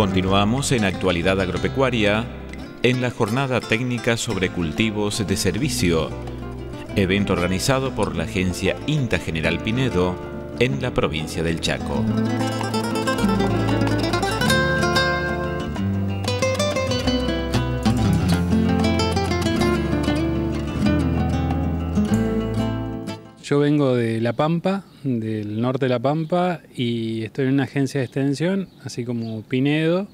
Continuamos en Actualidad Agropecuaria en la jornada técnica sobre cultivos de servicio, evento organizado por la agencia INTA General Pinedo en la provincia del Chaco. Yo vengo de La Pampa, del norte de La Pampa, y estoy en una agencia de extensión, así como Pinedo,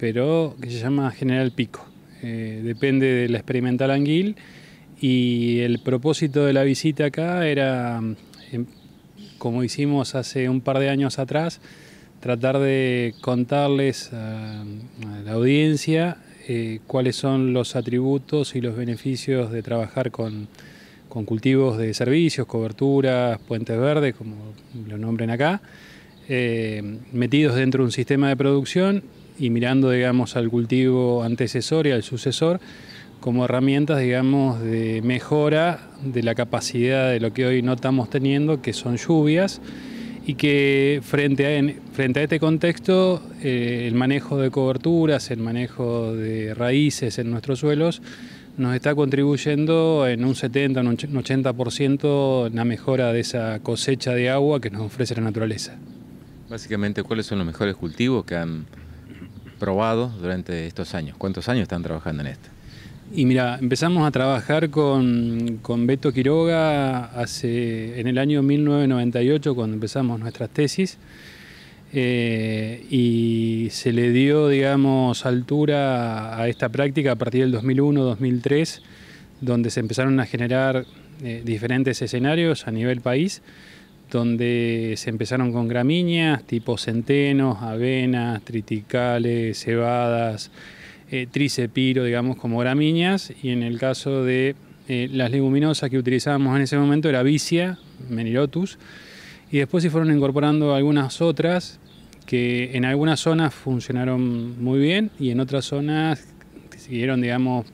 pero que se llama General Pico. Eh, depende de la experimental Anguil y el propósito de la visita acá era, em, como hicimos hace un par de años atrás, tratar de contarles a, la audiencia eh, cuáles son los atributos y los beneficios de trabajar con con cultivos de servicios, coberturas, puentes verdes, como lo nombren acá, eh, metidos dentro de un sistema de producción y mirando, digamos, al cultivo antecesor y al sucesor como herramientas, digamos, de mejora de la capacidad de lo que hoy no estamos teniendo, que son lluvias, y que frente a, este contexto, eh, el manejo de coberturas, el manejo de raíces en nuestros suelos, nos está contribuyendo en un 70, un 80% en la mejora de esa cosecha de agua que nos ofrece la naturaleza. Básicamente, ¿cuáles son los mejores cultivos que han probado durante estos años? ¿Cuántos años están trabajando en esto? Y mira, empezamos a trabajar con, Beto Quiroga hace, en el año 1998, cuando empezamos nuestras tesis. Eh, y se le dio, digamos, altura a esta práctica a partir del 2001-2003, donde se empezaron a generar eh, diferentes escenarios a nivel país, donde se empezaron con gramíneas tipo centenos, avenas, triticales, cebadas, eh, tricepiro, digamos, como gramíneas, y en el caso de las leguminosas que utilizábamos en ese momento era vicia, menilotus, y después se fueron incorporando algunas otras que en algunas zonas funcionaron muy bien y en otras zonas siguieron, digamos,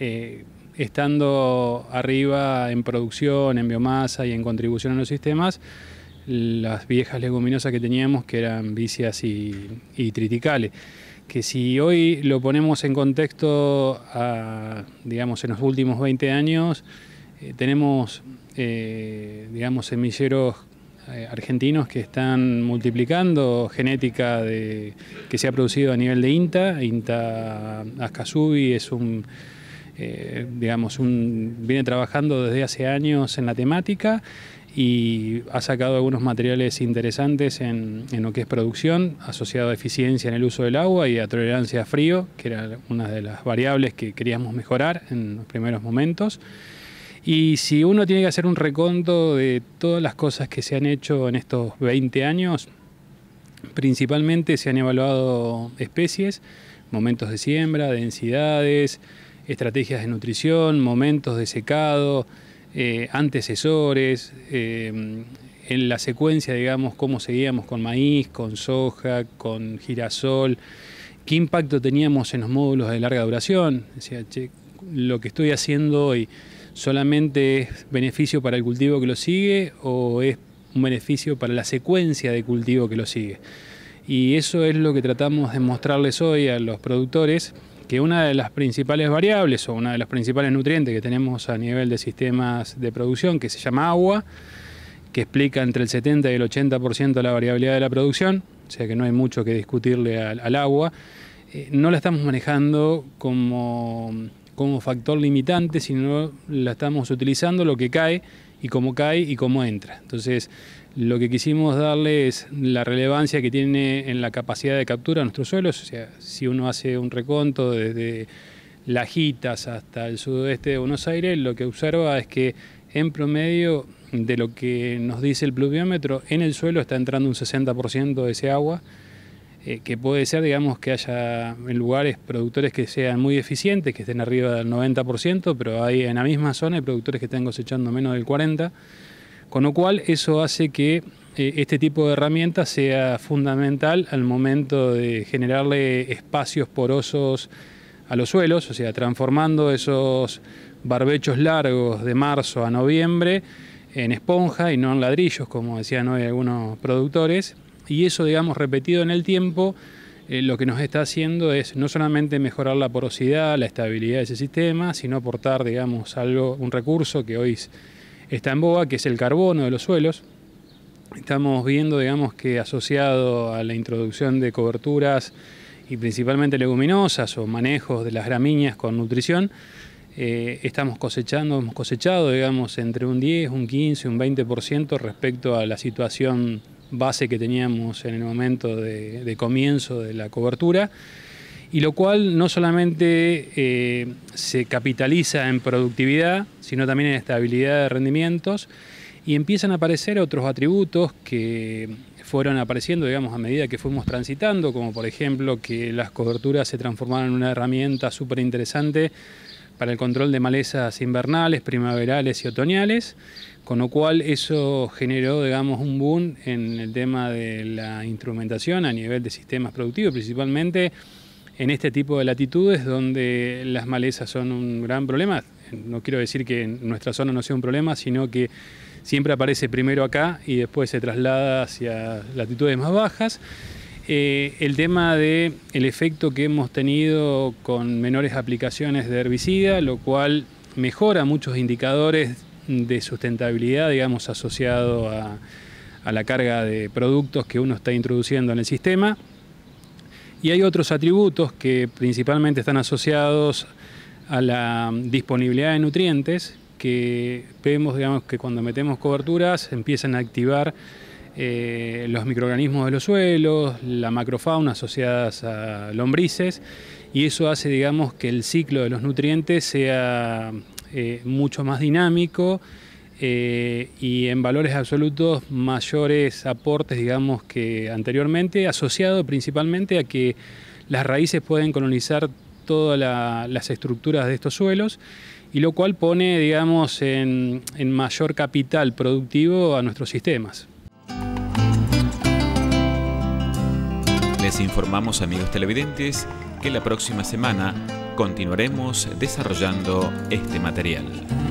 eh, estando arriba en producción, en biomasa y en contribución a los sistemas, las viejas leguminosas que teníamos, que eran vicias y, triticales. Que si hoy lo ponemos en contexto, digamos, en los últimos 20 años, eh, tenemos, eh, digamos, semilleros eh, argentinos que están multiplicando genética que se ha producido a nivel de INTA. INTA Ascasubi es eh, viene trabajando desde hace años en la temática y ha sacado algunos materiales interesantes en, en, lo que es producción, asociado a eficiencia en el uso del agua y a tolerancia a frío, que era una de las variables que queríamos mejorar en los primeros momentos. Y si uno tiene que hacer un reconto de todas las cosas que se han hecho en estos 20 años, principalmente se han evaluado especies, momentos de siembra, densidades, estrategias de nutrición, momentos de secado, eh, antecesores, eh, en la secuencia, digamos, cómo seguíamos con maíz, con soja, con girasol, qué impacto teníamos en los módulos de larga duración. lo que estoy haciendo hoy solamente es beneficio para el cultivo que lo sigue o es un beneficio para la secuencia de cultivo que lo sigue. Y eso es lo que tratamos de mostrarles hoy a los productores, que una de las principales variables o una de las principales nutrientes que tenemos a nivel de sistemas de producción, que se llama agua, que explica entre el 70 y el 80% de la variabilidad de la producción, o sea que no hay mucho que discutirle al, agua, eh, no la estamos manejando como como factor limitante, si no la estamos utilizando, lo que cae y cómo cae y cómo entra. Entonces, lo que quisimos darle es la relevancia que tiene en la capacidad de captura de nuestros suelos. O sea, si uno hace un reconto desde Lajitas hasta el sudoeste de Buenos Aires, lo que observa es que en promedio de lo que nos dice el pluviómetro, en el suelo está entrando un 60% de ese agua. Eh, que puede ser, digamos, que haya en lugares productores que sean muy eficientes, que estén arriba del 90%, pero hay en la misma zona hay productores que estén cosechando menos del 40%, con lo cual eso hace que eh, este tipo de herramientas sea fundamental al momento de generarle espacios porosos a los suelos, o sea, transformando esos barbechos largos de marzo a noviembre en esponja y no en ladrillos, como decían hoy algunos productores, y eso, digamos, repetido en el tiempo, eh, lo que nos está haciendo es no solamente mejorar la porosidad, la estabilidad de ese sistema, sino aportar, digamos, algo, un recurso que hoy está en boga, que es el carbono de los suelos. Estamos viendo, digamos, que asociado a la introducción de coberturas y principalmente leguminosas o manejos de las gramíneas con nutrición, eh, estamos cosechando, hemos cosechado, digamos, entre un 10, un 15, un 20% respecto a la situación base que teníamos en el momento de, comienzo de la cobertura, y lo cual no solamente eh, se capitaliza en productividad, sino también en estabilidad de rendimientos, y empiezan a aparecer otros atributos que fueron apareciendo, digamos, a medida que fuimos transitando, como por ejemplo que las coberturas se transformaron en una herramienta súper interesante para el control de malezas invernales, primaverales y otoñales, con lo cual eso generó, digamos, un boom en el tema de la instrumentación a nivel de sistemas productivos, principalmente en este tipo de latitudes donde las malezas son un gran problema. No quiero decir que en nuestra zona no sea un problema, sino que siempre aparece primero acá y después se traslada hacia latitudes más bajas eh, el tema de efecto que hemos tenido con menores aplicaciones de herbicida, lo cual mejora muchos indicadores de sustentabilidad, digamos, asociado a, a la carga de productos que uno está introduciendo en el sistema. Y hay otros atributos que principalmente están asociados a la disponibilidad de nutrientes, que vemos digamos, que cuando metemos coberturas empiezan a activar eh, los microorganismos de los suelos, la macrofauna asociadas a lombrices, y eso hace, digamos, que el ciclo de los nutrientes sea eh, mucho más dinámico eh, y en valores absolutos mayores aportes, digamos, que anteriormente, asociado principalmente a que las raíces pueden colonizar todas las estructuras de estos suelos y lo cual pone, digamos, en mayor capital productivo a nuestros sistemas. Les informamos, amigos televidentes, que la próxima semana continuaremos desarrollando este material.